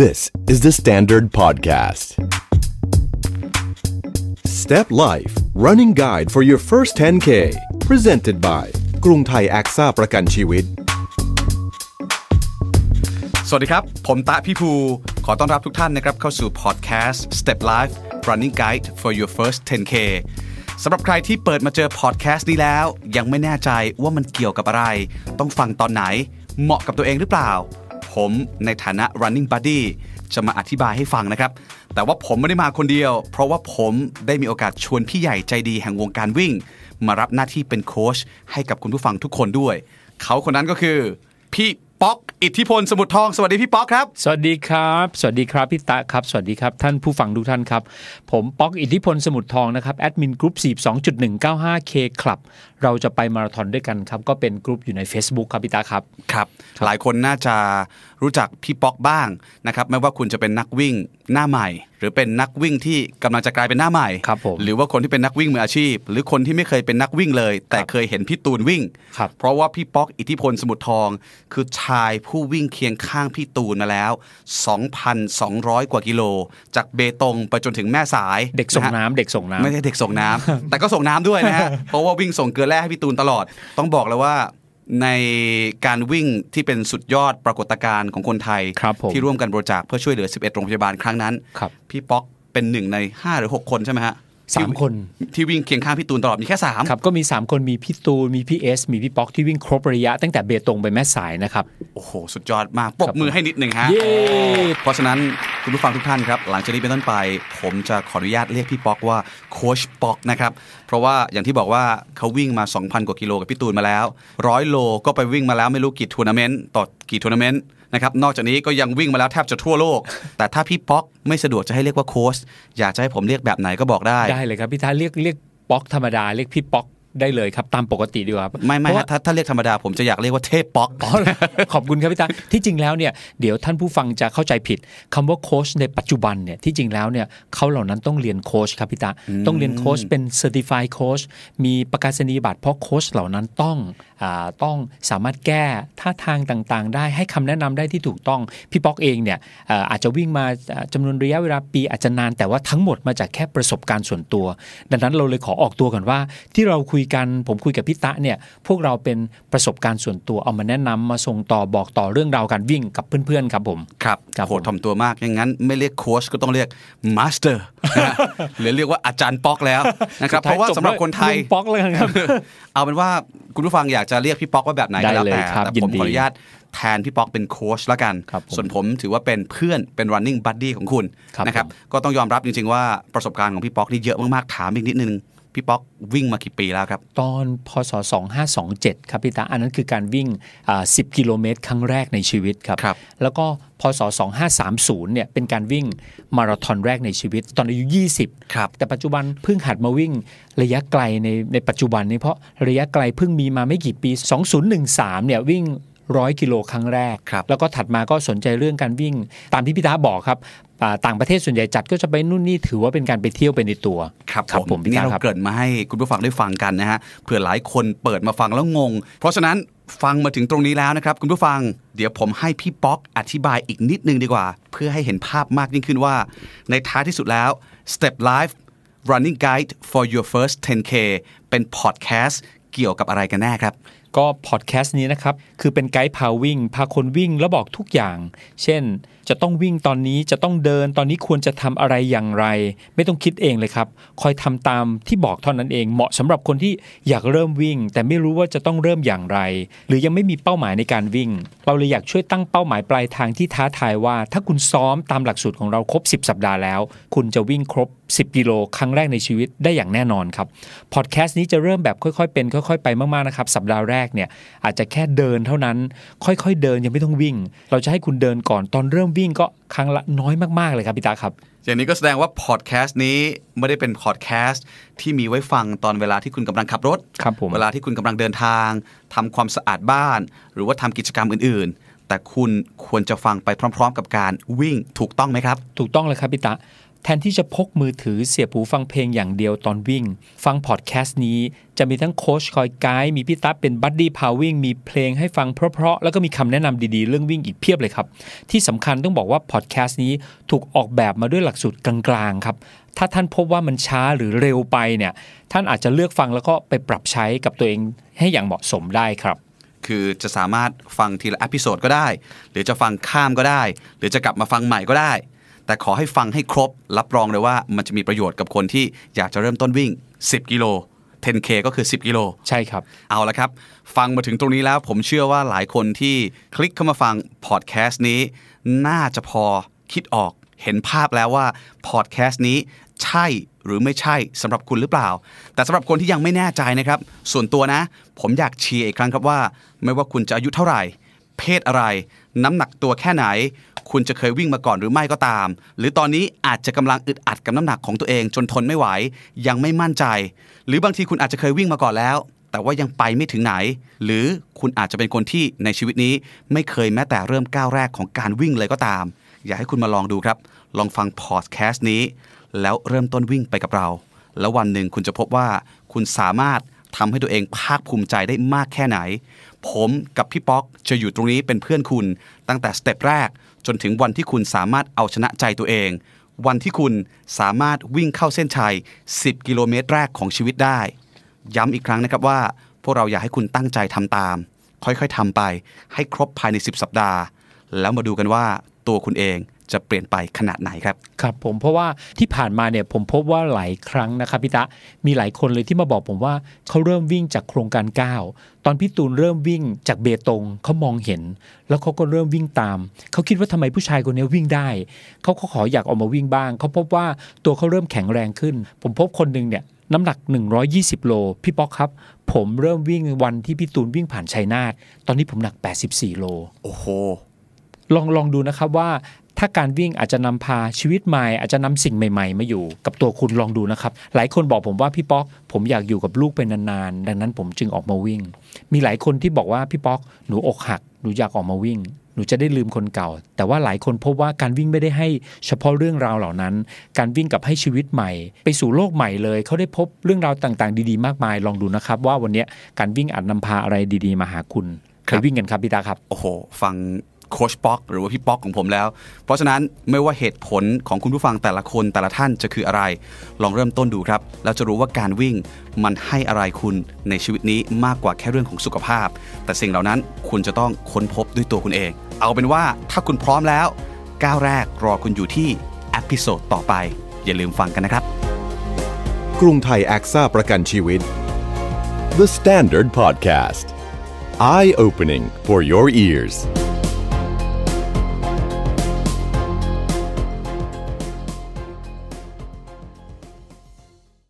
This is the Standard Podcast. Step Life Running Guide for your first 10K presented by กรุงไทยแอคซ่าประกันชีวิต สวัสดีครับ ผมตะพี่ภูขอ ต้อนรับ ทุกท่าน นะครับ เข้าสู่ Podcast Step Life Running Guide for your first 10K สำหรับ ใคร ที่ เปิด มา เจอพอดแคสต์นี้ แล้ว ยัง ไม่ แน่ใจ ว่า มัน เกี่ยวกับ อะไร ต้อง ฟัง ตอนไหน เหมาะ กับ ตัวเอง หรือเปล่าผมในฐานะ running buddy จะมาอธิบายให้ฟังนะครับ แต่ว่าผมไม่ได้มาคนเดียว เพราะว่าผมได้มีโอกาสชวนพี่ใหญ่ใจดีแห่งวงการวิ่ง มารับหน้าที่เป็นโค้ชให้กับคุณผู้ฟังทุกคนด้วย เขาคนนั้นก็คือพี่ป๊อกอิทธิพลสมุทรทอง สวัสดีพี่ป๊อกครับ สวัสดีครับ สวัสดีครับพี่ตะครับ สวัสดีครับ ท่านผู้ฟังทุกท่านครับ ผมป๊อกอิทธิพลสมุทรทองนะครับแอดมินกรุ๊ป42.195 k Club เราจะไปมาราธอนด้วยกันครับก็เป็นกรุ๊ปอยู่ใน Facebook ครับพี่ตาครับครับ หลายคนน่าจะรู้จักพี่ป๊อกบ้างนะครับไม่ว่าคุณจะเป็นนักวิ่งหน้าใหม่ หรือเป็นนักวิ่งที่กำลังจะกลายเป็นหน้าใหม่ครับผมหรือว่าคนที่เป็นนักวิ่งมืออาชีพ หรือคนที่ไม่เคยเป็นนักวิ่งเลย แต่เคยเห็นพี่ตูนวิ่งครับเพราะว่าพี่ป๊อกอิทธิพลสมุทรทอง คือชายผู้วิ่งเคียงข้างพี่ตูนมาแล้ว 2,200 กว่ากิโล จากเบตงไปจนถึงแม่สายเด็กส่งน้ำ เด็กส่งน้ำไม่ใช่เด็กส่งน้ำ แต่ก็ส่งน้ำด้วยนะฮะเพราะว่าวิ่งส่งเกลือแร่ให้พี่ตูนตลอดต้องบอกเลยว่าในการวิ่งที่เป็นสุดยอดปรากฏการณ์ของคนไทยที่ร่วมกันบริจาคเพื่อช่วยเหลือ 11 โรงพยาบาลครั้งนั้นพี่ป๊อกเป็นหนึ่งใน5หรือ6คนใช่ไหมฮะสามคน ที่วิ่งเคียงข้างพี่ตูนตลอดมีแค่สามครับก็มี 3 คนมีพี่ตูนมีพี่เอสมีพี่ป๊อกที่วิ่งครบระยะตั้งแต่เบตงไปแม่สายนะครับโอ้โหสุดยอดมากปรบมือให้นิดหนึ่งฮะเพราะฉะนั้นคุณผู้ฟังทุกท่านครับหลังจากนี้เป็นต้นไป ผมจะขออนุญาตเรียกพี่ป๊อกว่าโคชป๊อกนะครับเพราะว่าอย่างที่บอกว่าเขาวิ่งมา 2,000 กว่ากิโลกับพี่ตูนมาแล้วร้อยโลก็ไปวิ่งมาแล้วไม่รู้กี่ทัวร์นาเมนต์ต่อกี่ทัวร์นาเมนต์นะครับนอกจากนี้ก็ยังวิ่งมาแล้วแทบจะทั่วโลก แต่ถ้าพี่ป๊อก ไม่สะดวก จะให้เรียกว่าโคชอยากจะให้ผมเรียกแบบไหนก็บอกได้ ได้เลยครับพี่ท้าเรียกเรียกป๊อกธรรมดาเรียกพี่ป๊อกได้เลยครับ ตามปกติดีกว่า ไม่ไม่ถ้าถ้าเรียกธรรมดา ผมจะอยากเรียกว่าเทพป๊อก ขอบคุณครับพี่ตาที่จริงแล้วเนี่ยเดี๋ยวท่านผู้ฟังจะเข้าใจผิด คำว่าโค้ชในปัจจุบันเนี่ยที่จริงแล้วเนี่ยเขาเหล่านั้นต้องเรียนโค้ชครับพี่ตาต้องเรียนโค้ชเป็นเซอร์ติฟายโค้ชมีประกาศนียบัตรเพราะโค้ชเหล่านั้นต้องต้องสามารถแก้ท่าทางต่างๆ ได้ให้คำแนะนำได้ที่ถูกต้องพี่ป๊อกเองเนี่ยอาจจะวิ่งมาจำนวนระยะเวลาปีอาจจะนาน แต่ว่าทั้งหมดมาจากแค่ประสบการณ์ส่วนตัว ดังนั้นเราเลยขอออกตัวก่อนว่าที่เราคุยยกันผมคุยกับพี่ตะเนี่ยพวกเราเป็นประสบการณ์ส่วนตัวเอามาแนะนำมาส่งต่อบอกต่อเรื่องราวการวิ่งกับเพื่อนๆครับผมครับโหดทำตัวมากอย่างนั้นไม่เรียกโค้ชก็ต้องเรียกมาสเตอร์หรือเรียกว่าอาจารย์ป๊อกแล้วนะครับเพราะว่าสำหรับคนไทยป๊อกเลยครับเอาเป็นว่าคุณผู้ฟังอยากจะเรียกพี่ป๊อกว่าแบบไหนก็แล้วแต่แต่ผมขออนุญาตแทนพี่ป๊อกเป็นโค้ชแล้วกัน ส่วนผมถือว่าเป็นเพื่อนเป็น running buddy ของคุณนะครับก็ต้องยอมรับจริง ๆ ว่าประสบการณ์ของพี่ป๊อกนี่เยอะมากๆถามอีกนิดนึงพี่ป๊อกวิ่งมากี่ปีแล้วครับ ตอนพศ 2527 ครับพี่ตาอันนั้นคือการวิ่ง10กิโลเมตรครั้งแรกในชีวิตครับรบแล้วก็พศ 2530 เนี่ยเป็นการวิ่งมาราธอนแรกในชีวิตตอนอายุ 20 ครับแต่ปัจจุบันเพิ่งหัดมาวิ่งระยะไกลในในปัจจุบันนี้เพราะระยะไกลเพิ่งมีมาไม่กี่ปี 2013 เนี่ยวิ่งร้อยกิโลครั้งแรกรแล้วก็ถัดมาก็สนใจเรื่องการวิ่ง ตามที่พิธาบอกครับ ต่างประเทศส่วนใหญ่จัดก็จะไปนู่นนี่ ถือว่าเป็นการไปเที่ยวไปในตัว ครับรบผมนี่เราเกิดมาให้คุณผู้ฟังได้ฟังกันนะฮะ เผื่อหลายคนเปิดมาฟังแล้วงง เพราะฉะนั้นฟังมาถึงตรงนี้แล้วนะครับ คุณผู้ฟัง เดี๋ยวผมให้พี่ป๊อกอธิบายอีกนิดนึงดีกว่า เพื่อให้เห็นภาพมากยิ่งขึ้นว่า ในท้ายที่สุดแล้ว Step Life Running Guide for Your First 10K เป็นพอดแคสต์เกี่ยวกับอะไรกันแน่ครับก็พอดแคสต์นี้นะครับ คือเป็นไกด์พาวิ่งพาคนวิ่ง แล้วบอกทุกอย่าง เช่นจะต้องวิ่งตอนนี้จะต้องเดินตอนนี้ควรจะทำอะไรอย่างไร ไม่ต้องคิดเองเลยครับคอยทำตามที่บอกเท่านั้นเองเหมาะสำหรับคนที่อยากเริ่มวิ่ง แต่ไม่รู้ว่าจะต้องเริ่มอย่างไร หรือยังไม่มีเป้าหมาย ในการวิ่ง เราเลยอยากช่วยตั้งเป้าหมายปลายทางที่ท้าทายว่าถ้าคุณซ้อมตามหลักสูตรของเราครบ 10 สัปดาห์แล้ว คุณจะวิ่งครบ 10กิโลครั้งแรกในชีวิตได้อย่างแน่นอนครับพอดแคสต์นี้จะเริ่มแบบค่อยๆ เป็นค่อย ๆไปมากๆนะครับสัปดาห์แรกเนี่ยอาจจะแค่เดินเท่านั้น ค่อยๆเดินยังไม่ต้องวิ่ง เราจะให้คุณเดินก่อนตอนเริ่มวิ่งก็ครั้งละน้อยมากๆเลยครับพี่ตาครับอย่างนี้ก็แสดงว่าพอดแคสต์นี้ไม่ได้เป็นพอดแคสต์ที่มีไว้ฟังตอนเวลาที่คุณกำลังขับรถครับผมเวลาที่คุณกำลังเดินทาง ทำความสะอาดบ้าน หรือว่าทำกิจกรรมอื่นๆ แต่คุณควรจะฟังไปพร้อมๆกับการวิ่งถูกต้องไหมครับ ถูกต้องเลยครับพี่ตาแทนที่จะพกมือถือเสียบหูฟังเพลงอย่างเดียวตอนวิ่ง ฟังพอดแคสต์นี้จะมีทั้งโค้ชคอยไกด์มีพี่ตั๊บเป็นบัดดี้พาวิ่ง มีเพลงให้ฟังเพราะๆแล้วก็มีคำแนะนำดีๆ เรื่องวิ่งอีกเพียบเลยครับ ที่สำคัญต้องบอกว่าพอดแคสต์นี้ถูกออกแบบมาด้วยหลักสูตรกลางๆครับ ถ้าท่านพบว่ามันช้าหรือเร็วไปเนี่ย ท่านอาจจะเลือกฟังแล้วก็ไปปรับใช้กับตัวเองให้อย่างเหมาะสมได้ครับคือจะสามารถฟังทีละอพิโซดก็ได้หรือจะฟังข้ามก็ได้หรือจะกลับมาฟังใหม่ก็ได้แต่ขอให้ฟังให้ครบรับรองเลยว่า มันจะมีประโยชน์กับคนที่อยากจะเริ่มต้นวิ่ง 10 กิโล 10K ก็คือ 10 กิโล ใช่ครับ เอาละครับ ฟังมาถึงตรงนี้แล้ว ผมเชื่อว่าหลายคนที่คลิกเข้ามาฟังพอดแคสต์นี้ น่าจะพอคิดออกเห็นภาพแล้วว่าพอดแคสต์นี้ใช่หรือไม่ใช่สำหรับคุณหรือเปล่า แต่สำหรับคนที่ยังไม่แน่ใจนะครับส่วนตัวนะ ผมอยากเชียร์อีกครั้งครับว่า ไม่ว่าคุณจะอายุเท่าไหร่เพศอะไร น้ำหนักตัวแค่ไหน คุณจะเคยวิ่งมาก่อนหรือไม่ก็ตาม หรือตอนนี้อาจจะกำลังอึดอัดกับน้ำหนักของตัวเองจนทนไม่ไหว ยังไม่มั่นใจ หรือบางทีคุณอาจจะเคยวิ่งมาก่อนแล้ว แต่ว่ายังไปไม่ถึงไหน หรือคุณอาจจะเป็นคนที่ในชีวิตนี้ไม่เคยแม้แต่เริ่มก้าวแรกของการวิ่งเลยก็ตาม อยากให้คุณมาลองดูครับ ลองฟังพอดแคสต์นี้ แล้วเริ่มต้นวิ่งไปกับเรา แล้ววันหนึ่งคุณจะพบว่าคุณสามารถทำให้ตัวเองภาคภูมิใจได้มากแค่ไหน ผมกับพี่ป๊อกจะอยู่ตรงนี้เป็นเพื่อนคุณ ตั้งแต่สเต็ปแรกจนถึงวันที่คุณสามารถเอาชนะใจตัวเอง วันที่คุณสามารถวิ่งเข้าเส้นชัย 10 กิโลเมตรแรกของชีวิตได้ ย้ำอีกครั้งนะครับว่า พวกเราอยากให้คุณตั้งใจทำตาม ค่อยๆทำไป ให้ครบภายใน 10 สัปดาห์ แล้วมาดูกันว่าตัวคุณเองจะเปลี่ยนไปขนาดไหนครับครับ ผมเพราะว่าที่ผ่านมาเนี่ยผมพบว่าหลายครั้งนะครับพี่ตะมีหลายคนเลยที่มาบอกผมว่าเขาเริ่มวิ่งจากโครงการ 9 ตอนพี่ตูนเริ่มวิ่งจากเบตงเขามองเห็น แล้วเขาก็เริ่มวิ่งตามเขาคิดว่าทำไมผู้ชายคนนี้วิ่งได้เขาเขาขออยากออกมาวิ่งบ้างเขาพบว่าตัวเขาเริ่มแข็งแรงขึ้น ผมพบคนหนึ่งเนี่ยน้ำหนัก 120โลพี่ป๊อกครับ ผมเริ่มวิ่งวันที่พี่ตูนวิ่งผ่านชัยนาทตอนนี้ผมหนัก84โลโอ้โห ลองลองดูนะครับว่าถ้าการวิ่งอาจจะนำพาชีวิตใหม่อาจจะนำสิ่งใหม่ ๆ มาอยู่กับตัวคุณลองดูนะครับ หลายคนบอกผมว่าพี่ป๊อกผมอยากอยู่กับลูกไปนานๆดังนั้นผมจึงออกมาวิ่ง มีหลายคนที่บอกว่าพี่ป๊อกหนูอกหักหนูอยากออกมาวิ่ง หนูจะได้ลืมคนเก่า แต่ว่าหลายคนพบว่าการวิ่งไม่ได้ให้เฉพาะเรื่องราวเหล่านั้นการวิ่งกับให้ชีวิตใหม่ ไปสู่โลกใหม่เลยเขาได้พบเรื่องราวต่าง ๆ ดี ๆมากมาย ลองดูนะครับ ว่าวันนี้การวิ่งอาจนำพาอะไรดีๆมาหาคุณไปวิ่งกันครับพี่ตาครับโอ้โหฟังโคชป๊อกหรือว่าพี่ป๊อกของผมแล้ว เพราะฉะนั้นไม่ว่าเหตุผลของคุณผู้ฟังแต่ละคนแต่ละท่านจะคืออะไร ลองเริ่มต้นดูครับแล้วจะรู้ว่าการวิ่งมันให้อะไรคุณในชีวิตนี้มากกว่าแค่เรื่องของสุขภาพ แต่สิ่งเหล่านั้นคุณจะต้องค้นพบด้วยตัวคุณเอง เอาเป็นว่าถ้าคุณพร้อมแล้ว ก้าวแรกรอคุณอยู่ที่อพิโซดต่อไปอย่าลืมฟังกันนะครับ กรุงไทยแอคซ่าประกันชีวิต The Standard Podcast Eye Opening for Your Ears